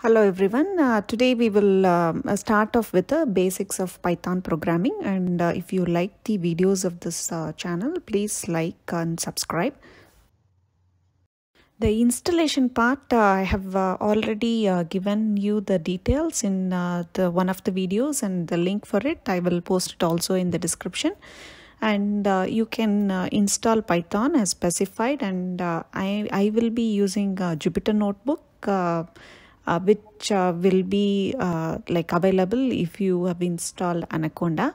Hello everyone. Uh, today we will um, uh, start off with the basics of Python programming and uh, if you like the videos of this uh, channel, please like and subscribe. The installation part, uh, I have uh, already given you the details in the one of the videos and the link for it. I will post it also in the description and uh, you can uh, install python as specified and uh, i i will be using jupyter notebook uh, which uh, will be uh, like available if you have installed Anaconda.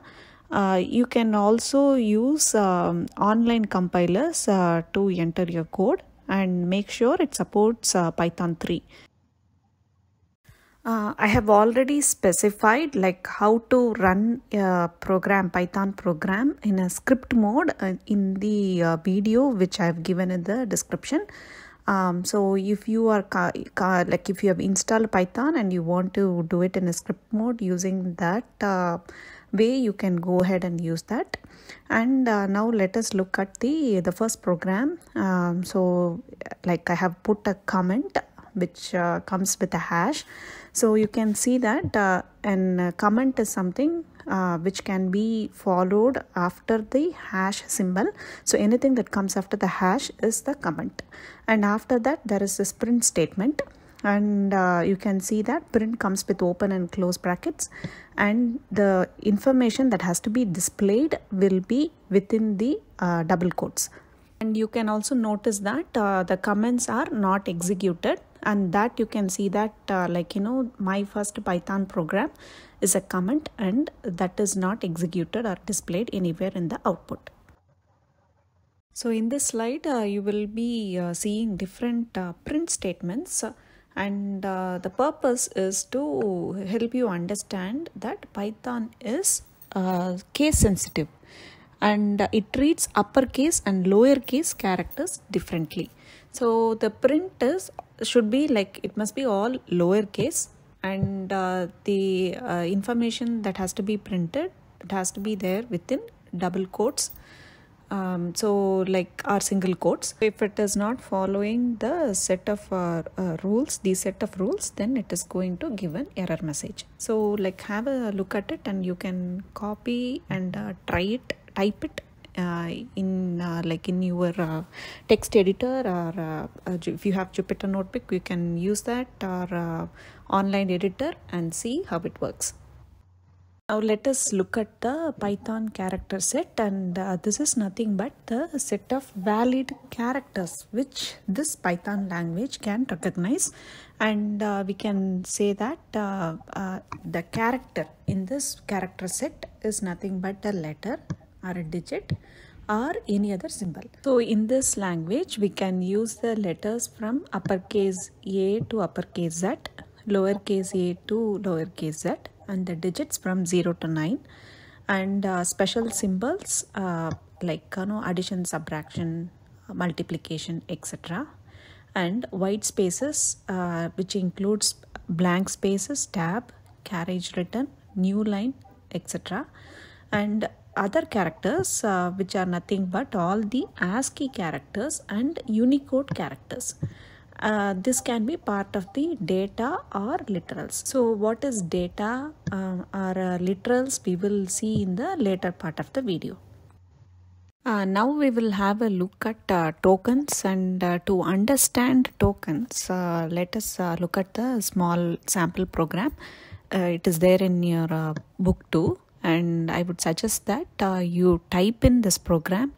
Uh, you can also use um, online compilers uh, to enter your code and make sure it supports uh, Python 3. Uh, I have already specified like how to run a program Python program in a script mode in the uh, video which I have given in the description um, so if you are like if you have installed python and you want to do it in a script mode using that uh, way you can go ahead and use that and uh, now let us look at the the first program um, so like i have put a comment which uh, comes with a hash so you can see that uh, an uh, comment is something uh, which can be followed after the hash symbol so anything that comes after the hash is the comment and after that there is this print statement and uh, you can see that print comes with open and close brackets and the information that has to be displayed will be within the uh, double quotes and you can also notice that uh, the comments are not executed and that you can see that uh, like you know my first python program is a comment and that is not executed or displayed anywhere in the output so in this slide uh, you will be uh, seeing different uh, print statements and uh, the purpose is to help you understand that python is uh, case sensitive and it treats uppercase and lowercase characters differently. So the print is should be like it must be all lowercase and uh, the uh, information that has to be printed it has to be there within double quotes um, so like our single quotes if it is not following the set of uh, uh rules the set of rules then it is going to give an error message so like have a look at it and you can copy and uh, try it type it uh, in uh, like in your uh, text editor or uh, uh, if you have Jupyter notebook you can use that or uh, online editor and see how it works. Now let us look at the Python character set and this is nothing but the set of valid characters which this Python language can recognize and we can say that the character in this character set is nothing but a letter or a digit or any other symbol. So in this language, we can use the letters from uppercase A to uppercase Z, lowercase a to lowercase z and the digits from 0 to 9 and uh, special symbols uh, like you know, addition, subtraction, uh, multiplication, etc. And white spaces uh, which includes blank spaces, tab, carriage written, new line, etc. And other characters uh, which are nothing but all the ASCII characters and Unicode characters. Uh, this can be part of the data or literals. So what is data uh, or uh, literals we will see in the later part of the video. Uh, now we will have a look at uh, tokens and uh, to understand tokens, uh, let us uh, look at the small sample program. it is there in your book too and i would suggest that uh, you type in this program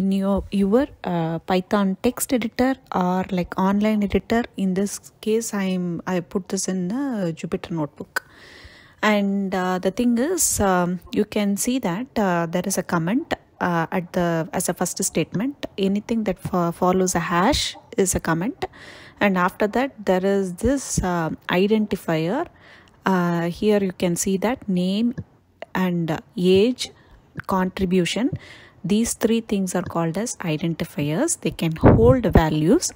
in your your uh, python text editor or like online editor in this case i'm i put this in the jupyter notebook and uh, the thing is um, you can see that uh, there is a comment uh, at the as a first statement anything that fo follows a hash is a comment and after that there is this um, identifier uh, here you can see that name and age contribution these three things are called as identifiers they can hold values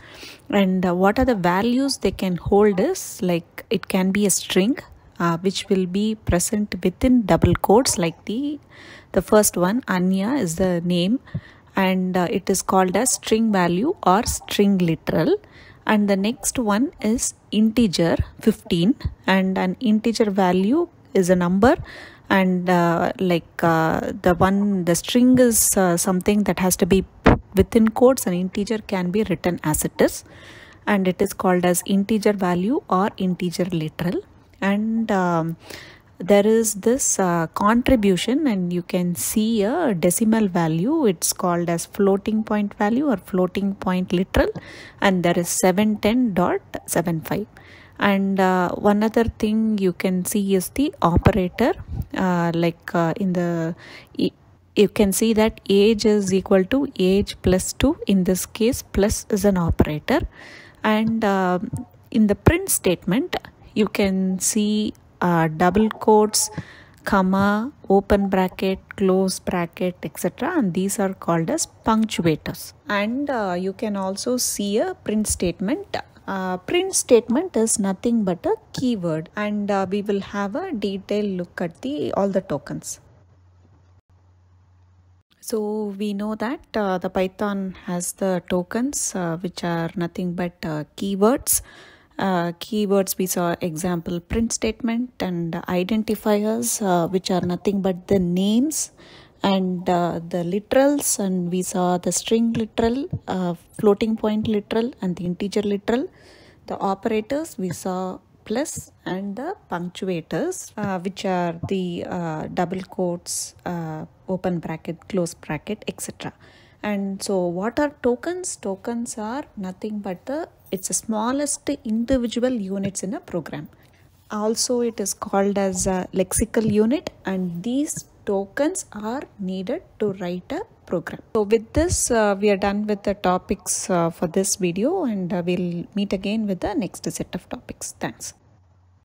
and uh, what are the values they can hold is like it can be a string uh, which will be present within double quotes like the the first one anya is the name and uh, it is called as string value or string literal and the next one is integer 15 and an integer value is a number and uh, like uh, the one the string is uh, something that has to be put within quotes an integer can be written as it is and it is called as integer value or integer literal and um, there is this uh, contribution and you can see a decimal value it's called as floating point value or floating point literal and there is 710.75 and uh, one other thing you can see is the operator uh, like uh, in the you can see that age is equal to age plus 2 in this case plus is an operator and uh, in the print statement you can see uh, double quotes, comma, open bracket, close bracket, etc. And these are called as punctuators. And uh, you can also see a print statement. Uh, print statement is nothing but a keyword and uh, we will have a detailed look at the all the tokens. So we know that uh, the Python has the tokens uh, which are nothing but uh, keywords uh, keywords we saw example print statement and identifiers uh, which are nothing but the names and uh, the literals and we saw the string literal uh, floating point literal and the integer literal the operators we saw plus and the punctuators uh, which are the uh, double quotes open bracket close bracket etc and so what are tokens tokens are nothing but the it's the smallest individual units in a program also it is called as a lexical unit and these tokens are needed to write a program so with this uh, we are done with the topics uh, for this video and uh, we'll meet again with the next set of topics thanks